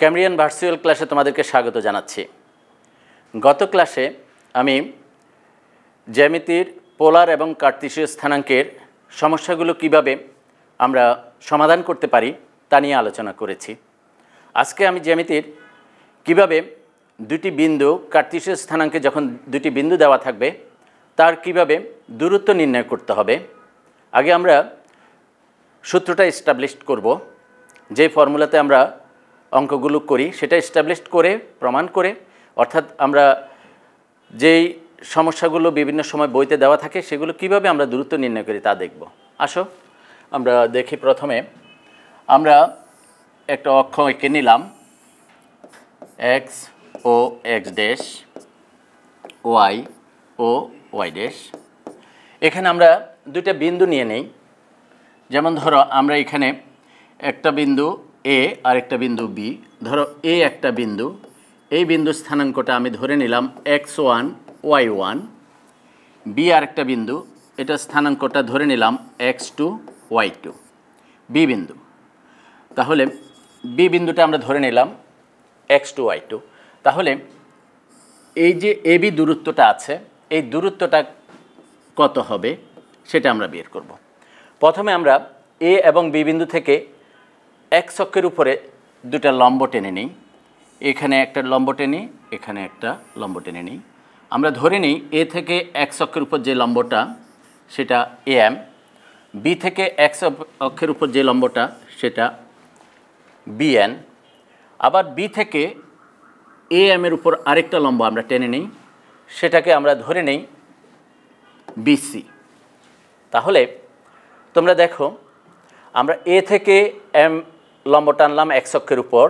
ক্যামেরিয়ান virtual ক্লাসে তোমাদেরকে স্বাগত জানাচ্ছি গত ক্লাসে আমি জ্যামিতির পোলার এবং কার্তিসীয় স্থানাঙ্কের সমস্যাগুলো কিভাবে আমরা সমাধান করতে পারি তা নিয়ে আলোচনা করেছি আজকে আমি জ্যামিতির কিভাবে দুটি বিন্দু কার্তিসীয় স্থানাঙ্কে যখন দুটি বিন্দু দেওয়া থাকবে তার কিভাবে দূরত্ব নির্ণয় করতে হবে আগে আমরা সূত্রটা এস্টাবলিশ করব যে ফর্মুলাতে আমরা অঙ্কগুলো করি সেটা এস্টাবলিশ করে প্রমাণ করে অর্থাৎ আমরা যেই সমস্যাগুলো বিভিন্ন সময় বইতে দেওয়া থাকে সেগুলো কিভাবে আমরা দূরত্ব নির্ণয় করি তা দেখব আসো আমরা দেখি প্রথমে আমরা একটা অক্ষ এঁকে নিলাম এক্স ও এক্স ড্যাশ ওয়াই ও ওয়াই ড্যাশ এখানে আমরা দুইটা বিন্দু নিয়ে নেই যেমন ধরো আমরা এখানে একটা বিন্দু এ আরেকটা বিন্দু বি ধরো এ একটা বিন্দু এই বিন্দু স্থানাঙ্কটা আমি ধরে নিলাম X one Y one B আরেকটা বিন্দু এটা স্থানাঙ্কটা ধরে নিলাম X two Y two B বিন্দু তাহলে বি বিন্দুটা আমরা ধরে নিলাম এক্স টু ওয়াই টু তাহলে এই যে এ বি দূরত্বটা আছে এই দূরত্বটা কত হবে সেটা আমরা বের করব প্রথমে আমরা এ এবং বি বিন্দু থেকে এক চক্রের উপরে দুটা লম্ব টেনে নিই এখানে একটা লম্ব টেনে এখানে একটা লম্ব টেনে নিই আমরা ধরে নিই এ থেকে এক চক্রের উপর যে লম্বটা সেটা এ এম বি থেকে এক অক্ষের উপর যে লম্বটা সেটা বিএন আবার বি থেকে এ এর উপর আরেকটা লম্ব আমরা টেনে নিই সেটাকে আমরা ধরে নেই বিসি তাহলে তোমরা দেখো আমরা এ থেকে এম লম্ব টানলাম এক উপর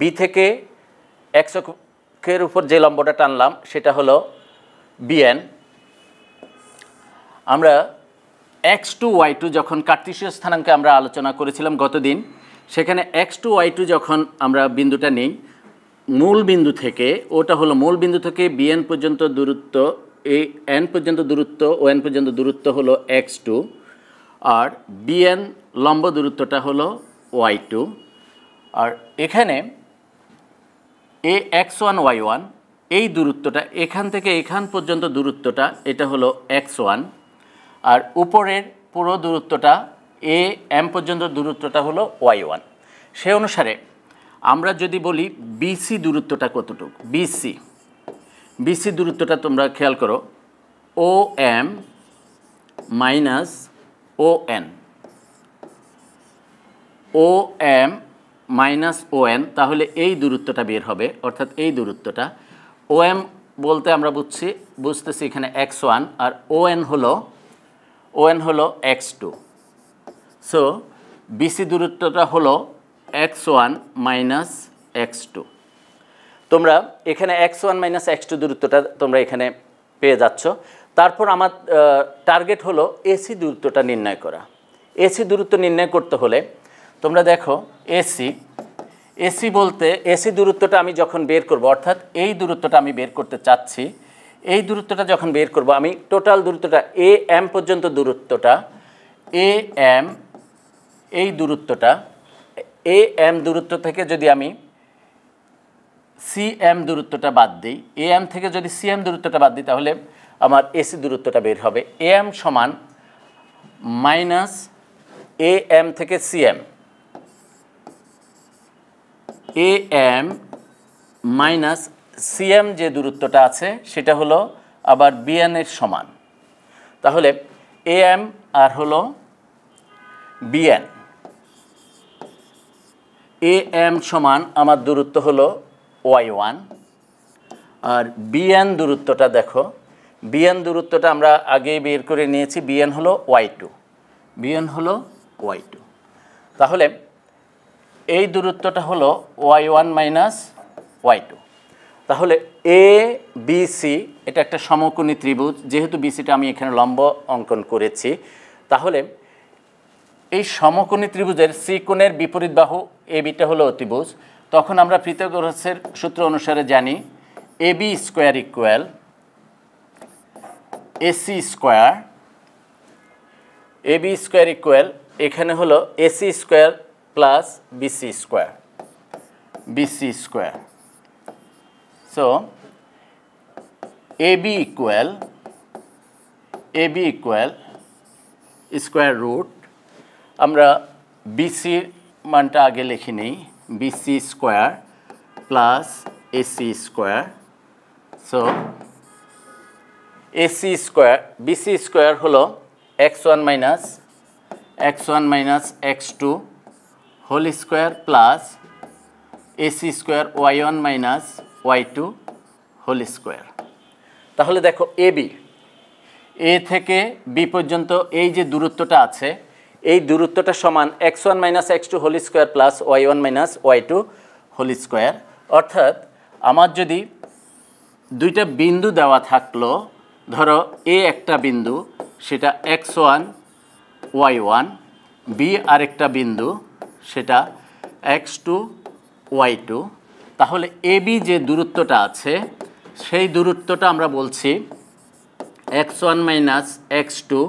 বি থেকে এক উপর যে লম্বটা টানলাম সেটা হলো বিএন আমরা এক্স টু ওয়াই টু যখন কার্তিসীয় স্থানাঙ্কে আমরা আলোচনা করেছিলাম গতদিন সেখানে এক্স টু ওয়াই টু যখন আমরা বিন্দুটা নিই মূল বিন্দু থেকে ওটা হলো মূল বিন্দু থেকে বিএন পর্যন্ত দূরত্ব এই এন পর্যন্ত দূরত্ব ও এন পর্যন্ত দূরত্ব হলো এক্স টু আর বিএন লম্ব দূরত্বটা হলো ওয়াই টু আর এখানে A X one Y one এই দূরত্বটা এখান থেকে এখান পর্যন্ত দূরত্বটা এটা হলো এক্স ওয়ান আর উপরের পুরো দূরত্বটা এ এম পর্যন্ত দূরত্বটা হলো ওয়াই ওয়ান সে অনুসারে আমরা যদি বলি বিসি দূরত্বটা কতটুকু বিসি বিসি দূরত্বটা তোমরা খেয়াল করো O M minus O N O M minus O N তাহলে এই দূরত্বটা বের হবে অর্থাৎ এই দূরত্বটা ও এম বলতে আমরা বুঝছি বুঝতেছি এখানে এক্স ওয়ান আর ও এন হলো ও এন হলো এক্স টু সো বিসি দূরত্বটা হলো X one minus x two তোমরা এখানে X one minus x two দূরত্বটা তোমরা এখানে পেয়ে যাচ্ছ তারপর আমার টার্গেট হলো এসি দূরত্বটা নির্ণয় করা এসি দূরত্ব নির্ণয় করতে হলে তোমরা দেখো এসি এসি বলতে এসি দূরত্বটা আমি যখন বের করব অর্থাৎ এই দূরত্বটা আমি বের করতে চাচ্ছি এই দূরত্বটা যখন বের করব আমি টোটাল দূরত্বটা এ এম পর্যন্ত দূরত্বটা এ এম এই দূরত্বটা এ এম দূরত্ব থেকে যদি আমি সি এম দূরত্বটা বাদ দিই এ এম থেকে যদি সি এম দূরত্বটা বাদ দিই তাহলে আমার এসি দূরত্বটা বের হবে এ এম সমান মাইনাস এ এম থেকে C M A M minus CM যে দূরত্বটা আছে সেটা হলো আবার বিএনের সমান তাহলে এ এম আর হলো বিএন এ এম সমান আমার দূরত্ব হলো ওয়াই ওয়ান আর বিএন দূরত্বটা দেখো বিএন দূরত্বটা আমরা আগেই বের করে নিয়েছি বিএন হলো ওয়াই টু বিএন হলো ওয়াই টু তাহলে এই দূরত্বটা হলো Y one minus Y two তাহলে এ বিসি এটা একটা সমকোণী ত্রিভুজ যেহেতু বিসিটা আমি এখানে লম্ব অঙ্কন করেছি তাহলে এই সমকোণী ত্রিভুজের সি কোণের বিপরীত বাহু এ বিটা হলো অতিভুজ তখন আমরা পৃথগ্রহের সূত্র অনুসারে জানি A B square equal AC square A B square equal এখানে হলো AC square plus BC square. BC square. So, AB equal, AB equal square root, আমরা BC মানটা আগে লিখে নিই BC square plus AC square. So, AC square, BC square হলো x1 minus x1 minus x2 square whole square square Y one minus Y two whole square তাহলে দেখো A B A থেকে B পর্যন্ত এই যে দূরত্বটা আছে এই দূরত্বটা সমান X one minus x two whole square plus Y one minus Y two whole square অর্থাৎ আমার যদি দুইটা বিন্দু দেওয়া থাকলো ধরো এ একটা বিন্দু সেটা x one Y one B আরেকটা বিন্দু সেটা এক্স টু ওয়াই টু তাহলে এবি যে দূরত্বটা আছে সেই দূরত্বটা আমরা বলছি x one minus x two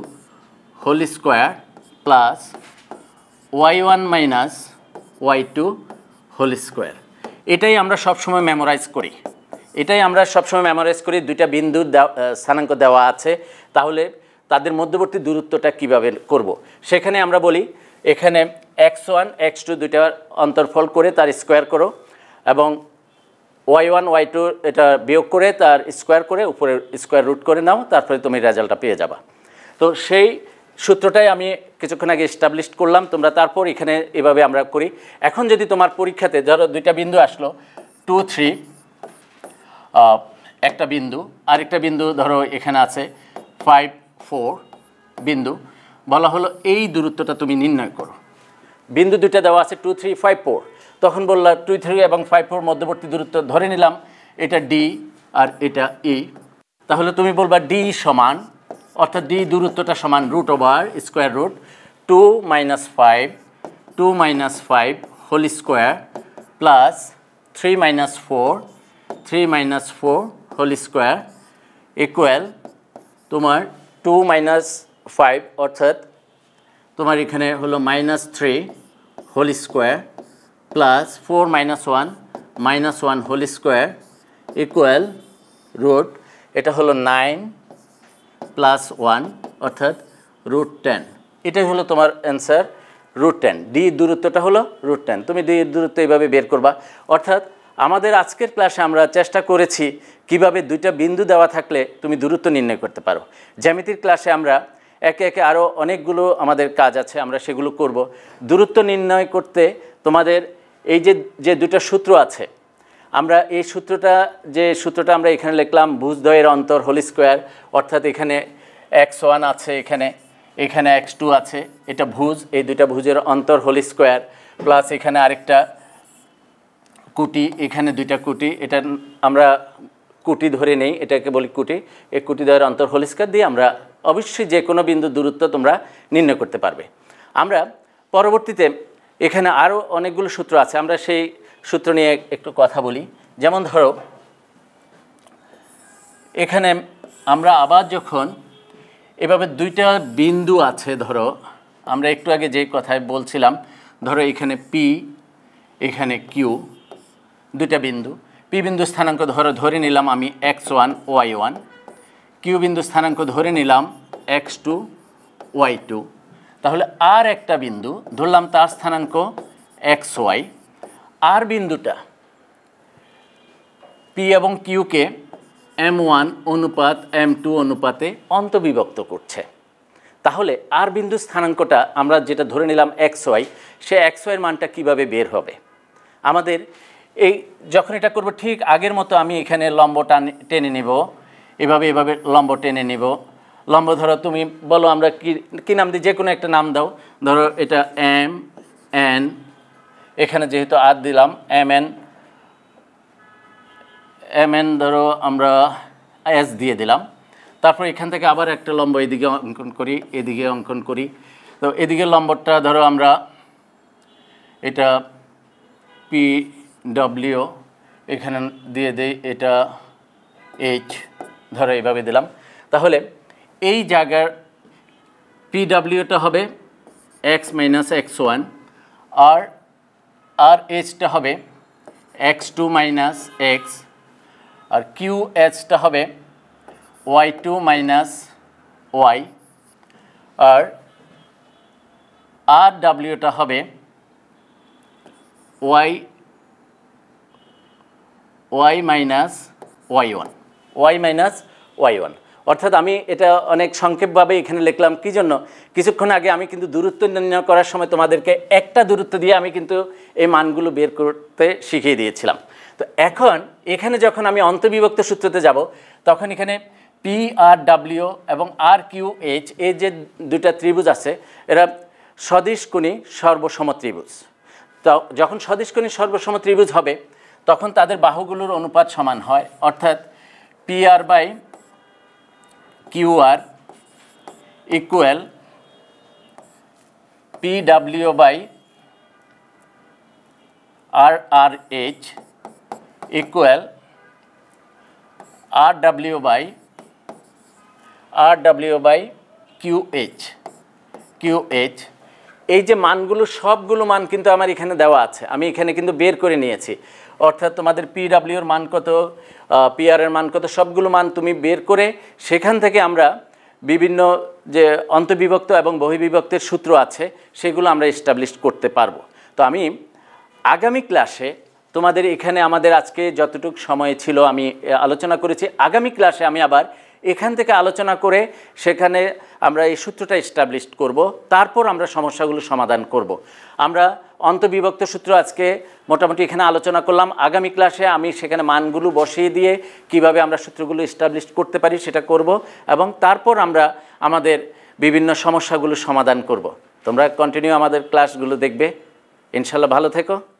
whole square plus Y one minus Y two whole square এটাই আমরা সবসময় মেমোরাইজ করি এটাই আমরা সবসময় মেমোরাইজ করি দুইটা বিন্দু স্থানাঙ্ক দেওয়া আছে তাহলে তাদের মধ্যবর্তী দূরত্বটা কিভাবে করব। সেখানে আমরা বলি এখানে এক্স ওয়ান এক্স টু দুইটা অন্তর্ফল করে তার স্কোয়ার করো এবং ওয়াই ওয়ান ওয়াই টু এটা বিয়োগ করে তার স্কোয়ার করে উপরে স্কোয়ার রুট করে নাও তারপরে তুমি রেজাল্টটা পেয়ে যাবা তো সেই সূত্রটাই আমি কিছুক্ষণ আগে এস্টাবলিশ করলাম তোমরা তারপর এখানে এভাবে আমরা করি এখন যদি তোমার পরীক্ষাতে ধরো দুইটা বিন্দু আসলো টু থ্রি একটা বিন্দু আরেকটা বিন্দু ধরো এখানে আছে ফাইভ ফোর বিন্দু বলা হলো এই দূরত্বটা তুমি নির্ণয় করো বিন্দু দুইটা দেওয়া আছে টু থ্রি ফাইভ ফোর তখন বললাম টু থ্রি এবং ফাইভ ফোর মধ্যবর্তী দূরত্ব ধরে নিলাম এটা ডি আর এটা ই e। তাহলে তুমি বলবা ডি সমান অর্থাৎ ডি দূরত্বটা সমান root over square root two minus five two minus five whole square plus three minus four three minus four whole square equal তোমার টু মাইনাস ফাইভ অর্থাৎ তোমার এখানে হলো minus three whole square plus four minus one minus one whole square equal root এটা হলো nine plus one অর্থাৎ root ten এটাই হলো তোমার অ্যান্সার রুট টেন ডি দূরত্বটা হলো রুট টেন তুমি ডি দূরত্ব এইভাবে বের করবা অর্থাৎ আমাদের আজকের ক্লাসে আমরা চেষ্টা করেছি কিভাবে দুইটা বিন্দু দেওয়া থাকলে তুমি দূরত্ব নির্ণয় করতে পারো জ্যামিতির ক্লাসে আমরা একে একে আরও অনেকগুলো আমাদের কাজ আছে আমরা সেগুলো করব দূরত্ব নির্ণয় করতে তোমাদের এই যে যে দুটো সূত্র আছে আমরা এই সূত্রটা যে সূত্রটা আমরা এখানে লিখলাম ভুজ অন্তর হোলি স্কোয়ার অর্থাৎ এখানে এক্স ওয়ান আছে এখানে এখানে এক্স টু আছে এটা ভুজ এই দুইটা ভুজের অন্তর হোলি স্কোয়ার প্লাস এখানে আরেকটা কুটি এখানে দুইটা কুটি এটা আমরা কুটি ধরে নেই এটাকে বলি কুটি এই কুটি দেওয়ার অন্তর হোলি স্কোয়ার দিয়ে আমরা অবশ্যই যে কোনো বিন্দু দূরত্ব তোমরা নির্ণয় করতে পারবে আমরা পরবর্তীতে এখানে আরও অনেকগুলো সূত্র আছে আমরা সেই সূত্র নিয়ে একটু কথা বলি যেমন ধরো এখানে আমরা আবার যখন এভাবে দুইটা বিন্দু আছে ধরো আমরা একটু আগে যে কথায় বলছিলাম ধরো এখানে পি এখানে কিউ দুইটা বিন্দু পি বিন্দু স্থানাঙ্ক ধরো ধরে নিলাম আমি x one Y one Q বিন্দু স্থানাঙ্ক ধরে নিলাম এক্স টু ওয়াই টু তাহলে আর একটা বিন্দু ধরলাম তার স্থানাঙ্ক এক্স ওয়াই আর বিন্দুটা পি এবং কিউকে এম ওয়ান অনুপাত এম টু অনুপাতে অন্তবিভক্ত করছে তাহলে আর বিন্দু স্থানাঙ্কটা আমরা যেটা ধরে নিলাম এক্স ওয়াই সে এক্স ওয়াইয়ের মানটা কিভাবে বের হবে আমাদের এই যখন এটা করব ঠিক আগের মতো আমি এখানে লম্ব টেনে নেব এভাবে এভাবে লম্ব টেনে নেব লম্ব ধরো তুমি বলো আমরা কি কী নাম দিই যে কোনো একটা নাম দাও ধরো এটা এম এন এখানে যেহেতু আর দিলাম এম এন এম এন ধরো আমরা এস দিয়ে দিলাম তারপর এখান থেকে আবার একটা লম্ব এদিকে অঙ্কন করি এদিকে অঙ্কন করি তো এদিকে লম্বটা ধরো আমরা এটা পি ডব্লিউ এখানে দিয়ে দিই এটা এইচ ধরো এইভাবে দিলাম তাহলে এই জায়গার পি ডাব্লিউটা হবে এক্স মাইনাস এক্স ওয়ান আর আর এইচটা হবে এক্স টু মাইনাস এক্স আর কিউ এইচটা হবে ওয়াই টু মাইনাস ওয়াই আর আর ডাব্লিউটা হবে y y minus y one y minus y one অর্থাৎ আমি এটা অনেক সংক্ষেপভাবে এখানে লিখলাম কি জন্য কিছুক্ষণ আগে আমি কিন্তু দূরত্ব নির্ণয় করার সময় তোমাদেরকে একটা দূরত্ব দিয়ে আমি কিন্তু এই মানগুলো বের করতে শিখিয়ে দিয়েছিলাম তো এখন এখানে যখন আমি অন্তবিভক্ত সূত্রতে যাব তখন এখানে পি আর ডাব্লিউ এবং আর কিউ এইচ এই যে দুটা ত্রিভুজ আছে এরা সদৃশকুণী সর্বসম ত্রিভুজ তো যখন সদৃশকুণী সর্বসম ত্রিভুজ হবে তখন তাদের বাহুগুলোর অনুপাত সমান হয় অর্থাৎ P R by Q R equal P W by R R H equal R W by R W by Q H Q H এই যে মানগুলো সবগুলো মান কিন্তু আমার এখানে দেওয়া আছে আমি এখানে কিন্তু বের করে নিয়েছি অর্থাৎ তোমাদের পিডাব্লিউর মান কত পিআরের মান কত সবগুলো মান তুমি বের করে সেখান থেকে আমরা বিভিন্ন যে অন্তবিভক্ত এবং বহিবিভক্তের সূত্র আছে সেগুলো আমরা এস্টাবলিশ করতে পারবো তো আমি আগামী ক্লাসে তোমাদের এখানে আমাদের আজকে যতটুকু সময় ছিল আমি আলোচনা করেছি আগামী ক্লাসে আমি আবার এখান থেকে আলোচনা করে সেখানে আমরা এই সূত্রটা এস্টাবলিশ করব তারপর আমরা সমস্যাগুলো সমাধান করব। আমরা অন্তবিভক্ত সূত্র আজকে মোটামুটি এখানে আলোচনা করলাম আগামী ক্লাসে আমি সেখানে মানগুলো বসিয়ে দিয়ে কিভাবে আমরা সূত্রগুলো এস্টাবলিশ করতে পারি সেটা করব এবং তারপর আমরা আমাদের বিভিন্ন সমস্যাগুলো সমাধান করব। তোমরা কন্টিনিউ আমাদের ক্লাসগুলো দেখবে ইনশাল্লাহ ভালো থেকো